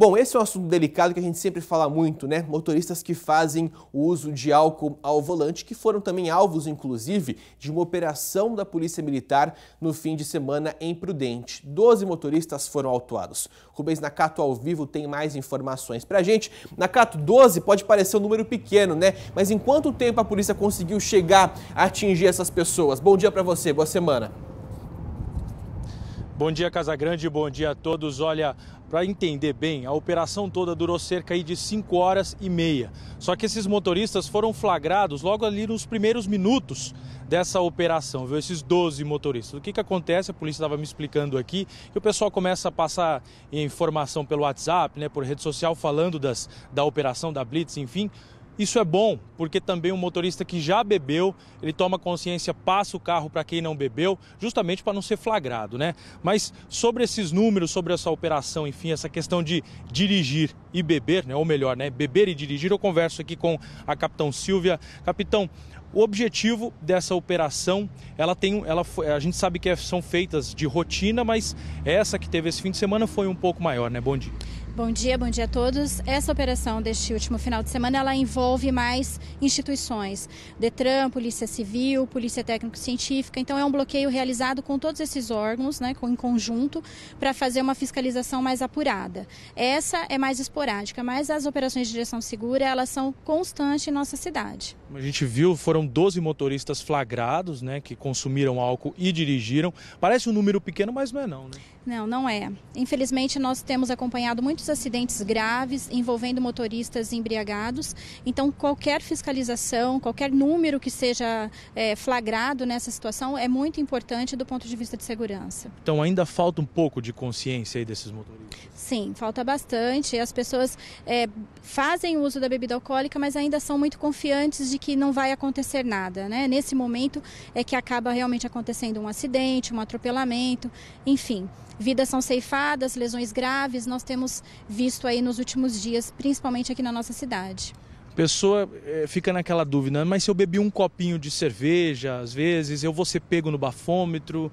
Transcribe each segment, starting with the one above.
Bom, esse é um assunto delicado que a gente sempre fala muito, né? Motoristas que fazem o uso de álcool ao volante, que foram também alvos, inclusive, de uma operação da Polícia Militar no fim de semana em Prudente. Doze motoristas foram autuados. Rubens Nakato ao vivo tem mais informações pra gente. Nakato, 12 pode parecer um número pequeno, né? Mas em quanto tempo a polícia conseguiu chegar a atingir essas pessoas? Bom dia para você, boa semana. Bom dia, Casagrande, bom dia a todos. Olha, para entender bem, a operação toda durou cerca de 5 horas e meia. Só que esses motoristas foram flagrados logo ali nos primeiros minutos dessa operação, viu? Esses 12 motoristas. O que, que acontece? A polícia estava me explicando aqui que o pessoal começa a passar informação pelo WhatsApp, né, por rede social, falando das, da operação, da Blitz, enfim. Isso é bom, porque também o motorista que já bebeu, ele toma consciência, passa o carro para quem não bebeu, justamente para não ser flagrado, né? Mas sobre esses números, sobre essa operação, enfim, essa questão de dirigir e beber, né? Ou melhor, né, beber e dirigir, eu converso aqui com a capitão Silvia. Capitão, o objetivo dessa operação, ela tem, ela, a gente sabe que é, são feitas de rotina, mas essa que teve esse fim de semana foi um pouco maior, né? Bom dia. Bom dia, bom dia a todos. Essa operação deste último final de semana, ela envolve mais instituições, Detran, Polícia Civil, Polícia Técnico-Científica. Então é um bloqueio realizado com todos esses órgãos, né, em conjunto, para fazer uma fiscalização mais apurada. Essa é mais esporádica, mas as operações de direção segura, elas são constantes em nossa cidade. A gente viu, foram foram 12 motoristas flagrados, né, que consumiram álcool e dirigiram. Parece um número pequeno, mas não é não, né? Não, não é. Infelizmente, nós temos acompanhado muitos acidentes graves envolvendo motoristas embriagados. Então, qualquer fiscalização, qualquer número que seja é, flagrado nessa situação é muito importante do ponto de vista de segurança. Então, ainda falta um pouco de consciência aí desses motoristas? Sim, falta bastante. As pessoas é, fazem uso da bebida alcoólica, mas ainda são muito confiantes de que não vai acontecer acontecer nada, né? Nesse momento é que acaba realmente acontecendo um acidente, um atropelamento, enfim. Vidas são ceifadas, lesões graves, nós temos visto aí nos últimos dias, principalmente aqui na nossa cidade pessoa eh, fica naquela dúvida, mas se eu bebi um copinho de cerveja, às vezes, eu vou ser pego no bafômetro,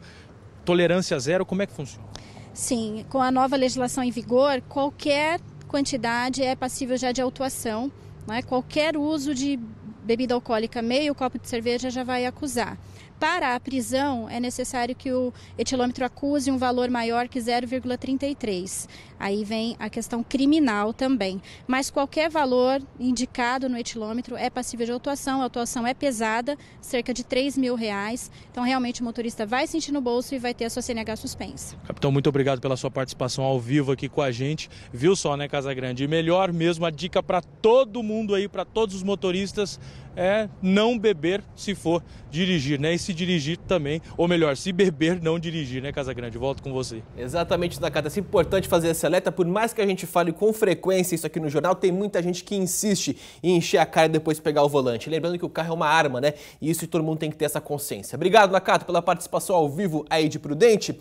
tolerância zero, como é que funciona? Sim, com a nova legislação em vigor, qualquer quantidade é passível já de autuação. Né? Qualquer uso de bebida alcoólica, meio copo de cerveja, já vai acusar. Para a prisão, é necessário que o etilômetro acuse um valor maior que 0,33. Aí vem a questão criminal também. Mas qualquer valor indicado no etilômetro é passível de autuação. A autuação é pesada, cerca de 3 mil reais. Então, realmente, o motorista vai sentir no bolso e vai ter a sua CNH suspensa. Capitão, muito obrigado pela sua participação ao vivo aqui com a gente. Viu só, né, Casa Grande? E melhor mesmo a dica para todo mundo aí, para todos os motoristas é não beber se for dirigir, né? E se dirigir também, ou melhor, se beber, não dirigir, né, Casa Grande? Volto com você. Exatamente, Nakata. É importante fazer essa alerta, por mais que a gente fale com frequência isso aqui no jornal, tem muita gente que insiste em encher a cara e depois pegar o volante. Lembrando que o carro é uma arma, né? E isso todo mundo tem que ter essa consciência. Obrigado, Nakata, pela participação ao vivo aí de Prudente.